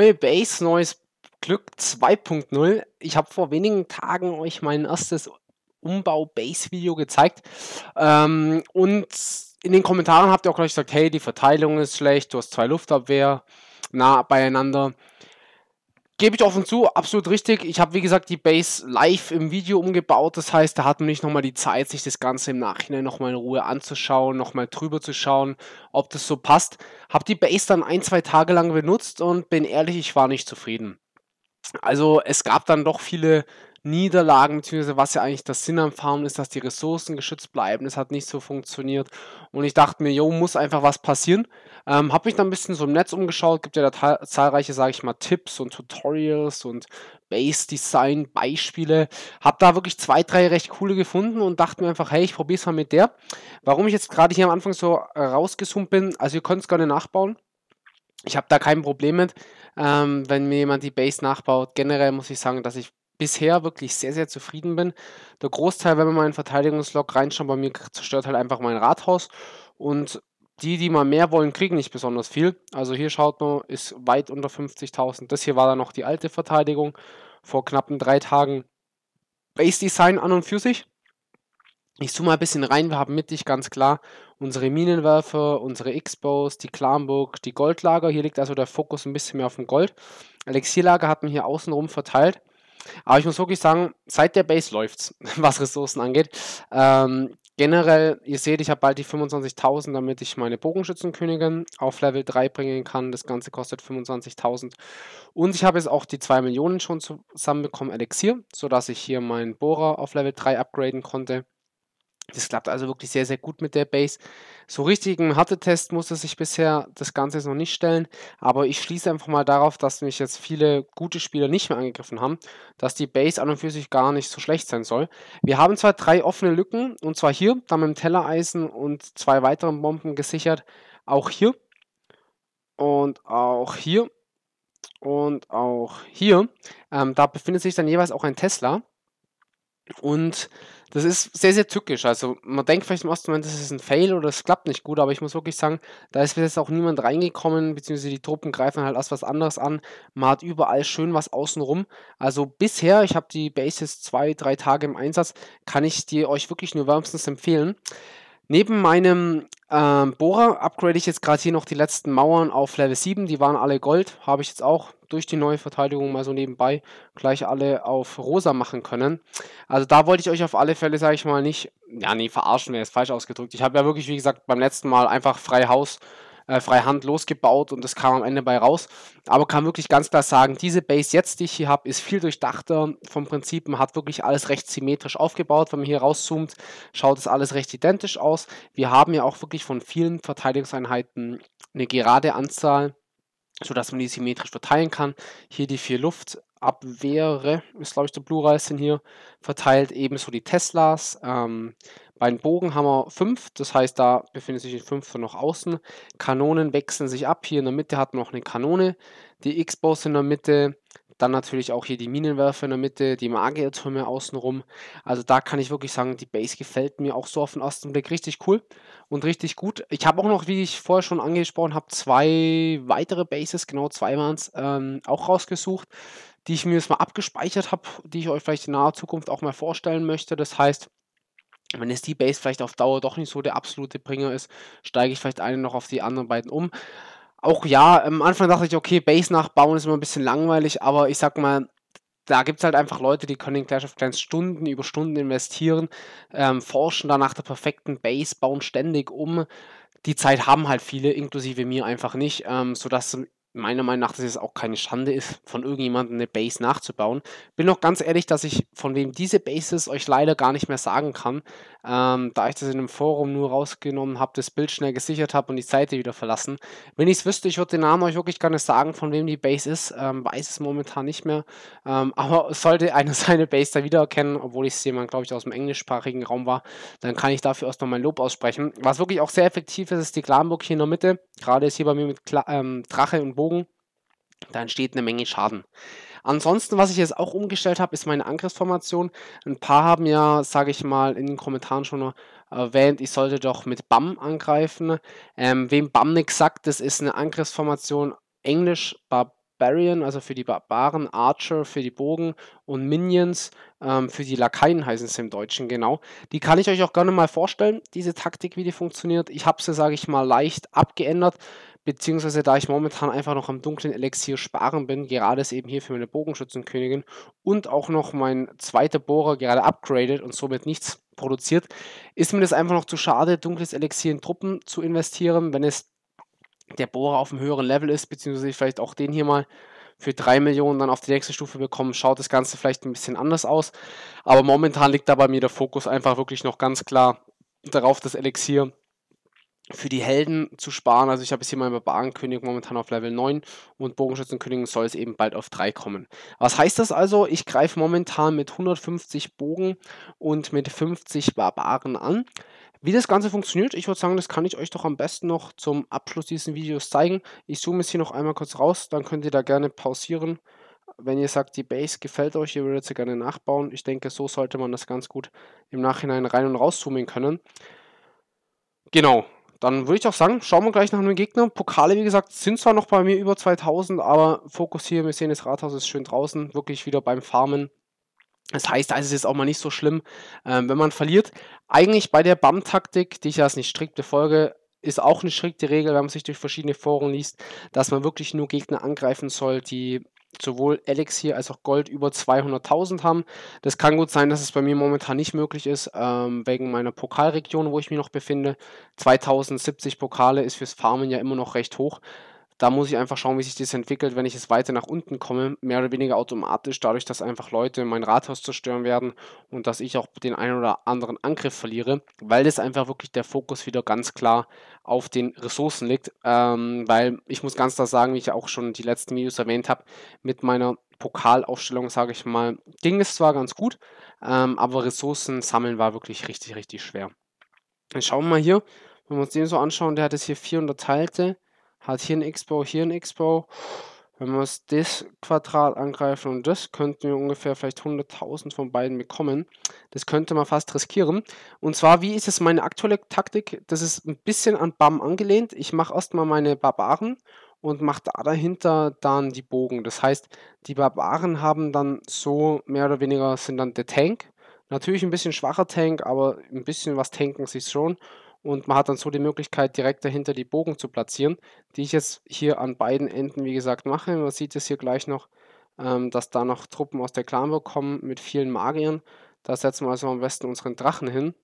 neue Base, neues Glück 2.0. Ich habe vor wenigen Tagen euch mein erstes Umbau-Base-Video gezeigt. Ähm, und in den Kommentaren habt ihr auch gleich gesagt, hey, die Verteilung ist schlecht, du hast zwei Luftabwehr nah beieinander gebe ich offen zu, absolut richtig. Ich habe, wie gesagt, die Base live im Video umgebaut. Das heißt, da hat man nicht nochmal die Zeit, sich das Ganze im Nachhinein nochmal in Ruhe anzuschauen, nochmal drüber zu schauen, ob das so passt. Habe die Base dann ein, zwei Tage lang benutzt und bin ehrlich, ich war nicht zufrieden. Also es gab dann doch viele Niederlagen, beziehungsweise was ja eigentlich das Sinn am Farmen ist, dass die Ressourcen geschützt bleiben. Es hat nicht so funktioniert. Und ich dachte mir, jo, muss einfach was passieren. Ähm, habe mich dann ein bisschen so im Netz umgeschaut. Gibt ja da zahlreiche, sage ich mal, Tipps und Tutorials und Base-Design-Beispiele. Habe da wirklich zwei, drei recht coole gefunden und dachte mir einfach, hey, ich probiere es mal mit der. Warum ich jetzt gerade hier am Anfang so äh, rausgezoomt bin, also ihr könnt es gerne nachbauen. Ich habe da kein Problem mit, ähm, wenn mir jemand die Base nachbaut. Generell muss ich sagen, dass ich bisher wirklich sehr, sehr zufrieden bin. Der Großteil, wenn man meinen Verteidigungslog reinschaut, bei mir zerstört halt einfach mein Rathaus. Und die, die mal mehr wollen, kriegen nicht besonders viel. Also hier schaut man, ist weit unter 50.000. Das hier war dann noch die alte Verteidigung vor knappen drei Tagen. Base Design an und für sich. Ich zoome mal ein bisschen rein, wir haben mittig ganz klar unsere Minenwerfer, unsere X-Bows, die Klamburg, die Goldlager. Hier liegt also der Fokus ein bisschen mehr auf dem Gold. Elixierlager hat man hier außenrum verteilt. Aber ich muss wirklich sagen, seit der Base läuft's, was Ressourcen angeht. Ähm, generell, ihr seht, ich habe bald die 25.000, damit ich meine Bogenschützenkönigin auf Level 3 bringen kann. Das Ganze kostet 25.000. Und ich habe jetzt auch die 2 Millionen schon zusammenbekommen, Elixier, sodass ich hier meinen Bohrer auf Level 3 upgraden konnte. Das klappt also wirklich sehr, sehr gut mit der Base. So richtigen Hattetest musste sich bisher das Ganze jetzt noch nicht stellen, aber ich schließe einfach mal darauf, dass mich jetzt viele gute Spieler nicht mehr angegriffen haben, dass die Base an und für sich gar nicht so schlecht sein soll. Wir haben zwar drei offene Lücken, und zwar hier, dann mit dem Tellereisen und zwei weiteren Bomben gesichert, auch hier und auch hier und auch hier. Ähm, da befindet sich dann jeweils auch ein Tesla. Und das ist sehr, sehr tückisch. Also man denkt vielleicht im ersten Moment, das ist ein Fail oder es klappt nicht gut, aber ich muss wirklich sagen, da ist bis jetzt auch niemand reingekommen, beziehungsweise die Truppen greifen halt erst was anderes an. Man hat überall schön was außenrum. Also bisher, ich habe die Bases zwei, drei Tage im Einsatz, kann ich die euch wirklich nur wärmstens empfehlen. Neben meinem ähm, Bohrer upgrade ich jetzt gerade hier noch die letzten Mauern auf Level 7. Die waren alle Gold. Habe ich jetzt auch durch die neue Verteidigung mal so nebenbei gleich alle auf rosa machen können. Also da wollte ich euch auf alle Fälle, sage ich mal, nicht, ja nee, verarschen wäre jetzt falsch ausgedrückt. Ich habe ja wirklich, wie gesagt, beim letzten Mal einfach frei Haus äh, frei Hand losgebaut und das kam am Ende bei raus. Aber kann wirklich ganz klar sagen, diese Base jetzt, die ich hier habe, ist viel durchdachter vom Prinzip. Man hat wirklich alles recht symmetrisch aufgebaut. Wenn man hier rauszoomt, schaut es alles recht identisch aus. Wir haben ja auch wirklich von vielen Verteidigungseinheiten eine gerade Anzahl, sodass man die symmetrisch verteilen kann. Hier die vier Luft, Abwehre, ist glaube ich der Plural, sind hier verteilt, ebenso die Teslas. Ähm, bei Beim Bogen haben wir 5, das heißt, da befindet sich ein Fünfer noch außen. Kanonen wechseln sich ab. Hier in der Mitte hat man noch eine Kanone, die x boss in der Mitte, dann natürlich auch hier die Minenwerfer in der Mitte, die Magiertürme außenrum. Also da kann ich wirklich sagen, die Base gefällt mir auch so auf den ersten Blick richtig cool und richtig gut. Ich habe auch noch, wie ich vorher schon angesprochen habe, zwei weitere Bases, genau zwei waren es, ähm, auch rausgesucht, die ich mir jetzt mal abgespeichert habe, die ich euch vielleicht in naher Zukunft auch mal vorstellen möchte. Das heißt, wenn es die Base vielleicht auf Dauer doch nicht so der absolute Bringer ist, steige ich vielleicht einen noch auf die anderen beiden um. Auch ja, am Anfang dachte ich, okay, Base nachbauen ist immer ein bisschen langweilig, aber ich sag mal, da gibt es halt einfach Leute, die können in Clash of Clans Stunden über Stunden investieren, ähm, forschen danach der perfekten Base, bauen ständig um. Die Zeit haben halt viele, inklusive mir einfach nicht, ähm, sodass meiner Meinung nach, dass es auch keine Schande ist, von irgendjemandem eine Base nachzubauen. Bin auch ganz ehrlich, dass ich von wem diese Base ist, euch leider gar nicht mehr sagen kann, ähm, da ich das in einem Forum nur rausgenommen habe, das Bild schnell gesichert habe und die Seite wieder verlassen. Wenn ich es wüsste, ich würde den Namen euch wirklich gerne sagen, von wem die Base ist, ähm, weiß es momentan nicht mehr. Ähm, aber sollte einer seine Base da wiedererkennen, obwohl ich es jemand, glaube ich, aus dem englischsprachigen Raum war, dann kann ich dafür erstmal mein Lob aussprechen. Was wirklich auch sehr effektiv ist, ist die Glanburg hier in der Mitte. Gerade ist hier bei mir mit Kla ähm, Drache und Bogen. Da entsteht eine Menge Schaden. Ansonsten, was ich jetzt auch umgestellt habe, ist meine Angriffsformation. Ein paar haben ja, sage ich mal, in den Kommentaren schon erwähnt, ich sollte doch mit BAM angreifen. Ähm, wem BAM nichts sagt, das ist eine Angriffsformation, Englisch, Bar Barbarian, also für die Barbaren, Archer für die Bogen und Minions ähm, für die Lakaien heißen sie im Deutschen genau. Die kann ich euch auch gerne mal vorstellen, diese Taktik, wie die funktioniert. Ich habe sie, sage ich mal, leicht abgeändert, beziehungsweise da ich momentan einfach noch am dunklen Elixier sparen bin, gerade ist eben hier für meine Bogenschützenkönigin und auch noch mein zweiter Bohrer gerade upgraded und somit nichts produziert, ist mir das einfach noch zu schade, dunkles Elixier in Truppen zu investieren, wenn es der Bohrer auf einem höheren Level ist, beziehungsweise vielleicht auch den hier mal für 3 Millionen dann auf die nächste Stufe bekommen, schaut das Ganze vielleicht ein bisschen anders aus. Aber momentan liegt da bei mir der Fokus einfach wirklich noch ganz klar darauf, das Elixier für die Helden zu sparen. Also ich habe jetzt hier meinen Barbarenkönig momentan auf Level 9 und Bogenschützenkönig soll es eben bald auf 3 kommen. Was heißt das also? Ich greife momentan mit 150 Bogen und mit 50 Barbaren an. Wie das Ganze funktioniert, ich würde sagen, das kann ich euch doch am besten noch zum Abschluss dieses Videos zeigen. Ich zoome es hier noch einmal kurz raus, dann könnt ihr da gerne pausieren. Wenn ihr sagt, die Base gefällt euch, ihr würdet sie gerne nachbauen. Ich denke, so sollte man das ganz gut im Nachhinein rein und rauszoomen können. Genau, dann würde ich auch sagen, schauen wir gleich nach einem Gegner. Pokale, wie gesagt, sind zwar noch bei mir über 2000, aber Fokus hier, wir sehen, das Rathaus ist schön draußen, wirklich wieder beim Farmen. Das heißt, da ist es jetzt auch mal nicht so schlimm, ähm, wenn man verliert. Eigentlich bei der BAM-Taktik, die ich ja als nicht strikte Folge, ist auch eine strikte Regel, wenn man sich durch verschiedene Foren liest, dass man wirklich nur Gegner angreifen soll, die sowohl Elixir als auch Gold über 200.000 haben. Das kann gut sein, dass es bei mir momentan nicht möglich ist, ähm, wegen meiner Pokalregion, wo ich mich noch befinde. 2070 Pokale ist fürs Farmen ja immer noch recht hoch da muss ich einfach schauen, wie sich das entwickelt, wenn ich es weiter nach unten komme, mehr oder weniger automatisch, dadurch, dass einfach Leute mein Rathaus zerstören werden und dass ich auch den einen oder anderen Angriff verliere, weil das einfach wirklich der Fokus wieder ganz klar auf den Ressourcen liegt, ähm, weil ich muss ganz klar sagen, wie ich ja auch schon die letzten Videos erwähnt habe, mit meiner Pokalaufstellung, sage ich mal, ging es zwar ganz gut, ähm, aber Ressourcen sammeln war wirklich richtig, richtig schwer. Dann schauen wir mal hier, wenn wir uns den so anschauen, der hat jetzt hier 400 Teilte, hat hier ein X-Bau, hier ein X-Bau. Wenn wir uns das Quadrat angreifen und das, könnten wir ungefähr vielleicht 100.000 von beiden bekommen. Das könnte man fast riskieren. Und zwar, wie ist es meine aktuelle Taktik? Das ist ein bisschen an BAM angelehnt. Ich mache erstmal meine Barbaren und mache da dahinter dann die Bogen. Das heißt, die Barbaren haben dann so mehr oder weniger sind dann der Tank. Natürlich ein bisschen schwacher Tank, aber ein bisschen was tanken sie schon und man hat dann so die Möglichkeit, direkt dahinter die Bogen zu platzieren, die ich jetzt hier an beiden Enden, wie gesagt, mache. Man sieht es hier gleich noch, ähm, dass da noch Truppen aus der Clanburg kommen mit vielen Magiern. Da setzen wir also am besten unseren Drachen hin,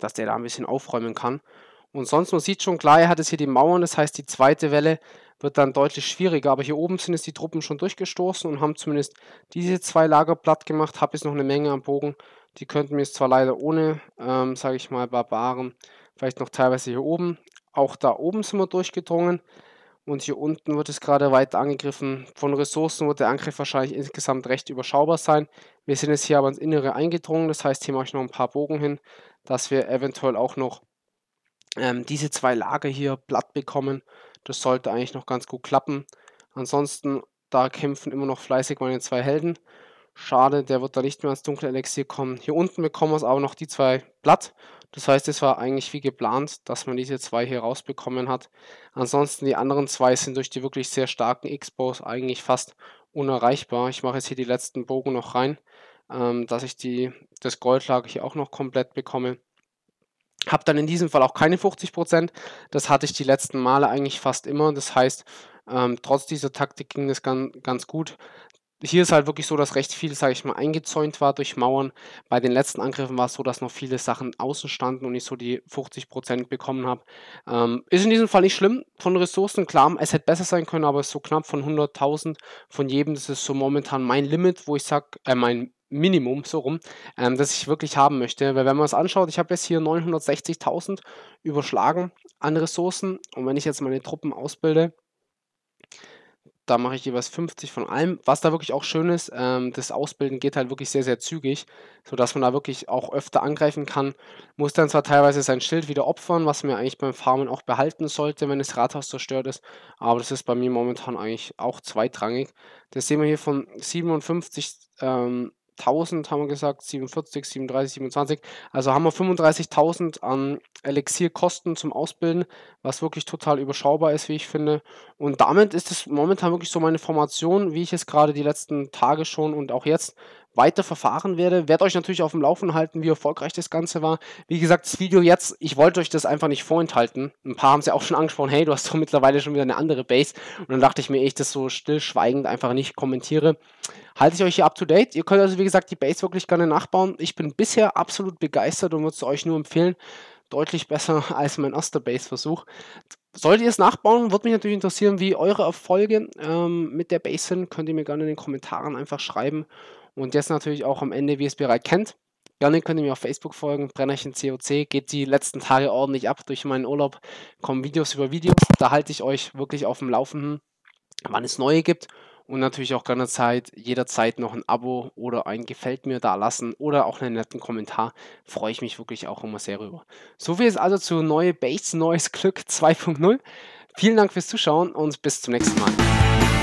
dass der da ein bisschen aufräumen kann. Und sonst, man sieht schon, klar, er hat es hier die Mauern, das heißt, die zweite Welle wird dann deutlich schwieriger. Aber hier oben sind es die Truppen schon durchgestoßen und haben zumindest diese zwei Lager platt gemacht. Habe jetzt noch eine Menge am Bogen die könnten wir jetzt zwar leider ohne, ähm, sage ich mal, Barbaren, vielleicht noch teilweise hier oben. Auch da oben sind wir durchgedrungen. Und hier unten wird es gerade weiter angegriffen. Von Ressourcen wird der Angriff wahrscheinlich insgesamt recht überschaubar sein. Wir sind jetzt hier aber ins Innere eingedrungen. Das heißt, hier mache ich noch ein paar Bogen hin, dass wir eventuell auch noch ähm, diese zwei Lager hier platt bekommen. Das sollte eigentlich noch ganz gut klappen. Ansonsten, da kämpfen immer noch fleißig meine zwei Helden. Schade, der wird da nicht mehr ins dunkle Elixier kommen. Hier unten bekommen wir es aber noch die zwei Blatt. Das heißt, es war eigentlich wie geplant, dass man diese zwei hier rausbekommen hat. Ansonsten die anderen zwei sind durch die wirklich sehr starken X-Bows eigentlich fast unerreichbar. Ich mache jetzt hier die letzten Bogen noch rein, ähm, dass ich die, das Goldlager hier auch noch komplett bekomme. Habe dann in diesem Fall auch keine 50%. Das hatte ich die letzten Male eigentlich fast immer. Das heißt, ähm, trotz dieser Taktik ging das ganz, ganz gut. Hier ist halt wirklich so, dass recht viel, sage ich mal, eingezäunt war durch Mauern. Bei den letzten Angriffen war es so, dass noch viele Sachen außen standen und ich so die 50% bekommen habe. Ähm, ist in diesem Fall nicht schlimm. Von Ressourcen, klar, es hätte besser sein können, aber so knapp von 100.000 von jedem. Das ist so momentan mein Limit, wo ich sage, äh, mein Minimum, so rum, ähm, das ich wirklich haben möchte. Weil wenn man es anschaut, ich habe jetzt hier 960.000 überschlagen an Ressourcen und wenn ich jetzt meine Truppen ausbilde, da mache ich jeweils 50 von allem. Was da wirklich auch schön ist, ähm, das Ausbilden geht halt wirklich sehr, sehr zügig, sodass man da wirklich auch öfter angreifen kann. Muss dann zwar teilweise sein Schild wieder opfern, was man eigentlich beim Farmen auch behalten sollte, wenn das Rathaus zerstört ist, aber das ist bei mir momentan eigentlich auch zweitrangig. Das sehen wir hier von 57 ähm, 1000 haben wir gesagt, 47, 37, 27. Also haben wir 35.000 an Elixierkosten zum Ausbilden, was wirklich total überschaubar ist, wie ich finde. Und damit ist es momentan wirklich so meine Formation, wie ich es gerade die letzten Tage schon und auch jetzt weiter verfahren werde. Werde euch natürlich auf dem Laufen halten, wie erfolgreich das Ganze war. Wie gesagt, das Video jetzt, ich wollte euch das einfach nicht vorenthalten. Ein paar haben es ja auch schon angesprochen, hey, du hast doch mittlerweile schon wieder eine andere Base. Und dann dachte ich mir, ich das so stillschweigend einfach nicht kommentiere. Halte ich euch hier up to date. Ihr könnt also, wie gesagt, die Base wirklich gerne nachbauen. Ich bin bisher absolut begeistert und würde es euch nur empfehlen. Deutlich besser als mein erster Base-Versuch. Solltet ihr es nachbauen, würde mich natürlich interessieren, wie eure Erfolge ähm, mit der Base sind. Könnt ihr mir gerne in den Kommentaren einfach schreiben. Und jetzt natürlich auch am Ende, wie ihr es bereits kennt. Gerne könnt ihr mir auf Facebook folgen, Brennerchen COC. Geht die letzten Tage ordentlich ab. Durch meinen Urlaub kommen Videos über Videos. Da halte ich euch wirklich auf dem Laufenden, wann es neue gibt. Und natürlich auch gerne Zeit, jederzeit noch ein Abo oder ein Gefällt mir da lassen oder auch einen netten Kommentar. Freue ich mich wirklich auch immer sehr rüber. So viel ist also zu neue Base Neues Glück 2.0. Vielen Dank fürs Zuschauen und bis zum nächsten Mal.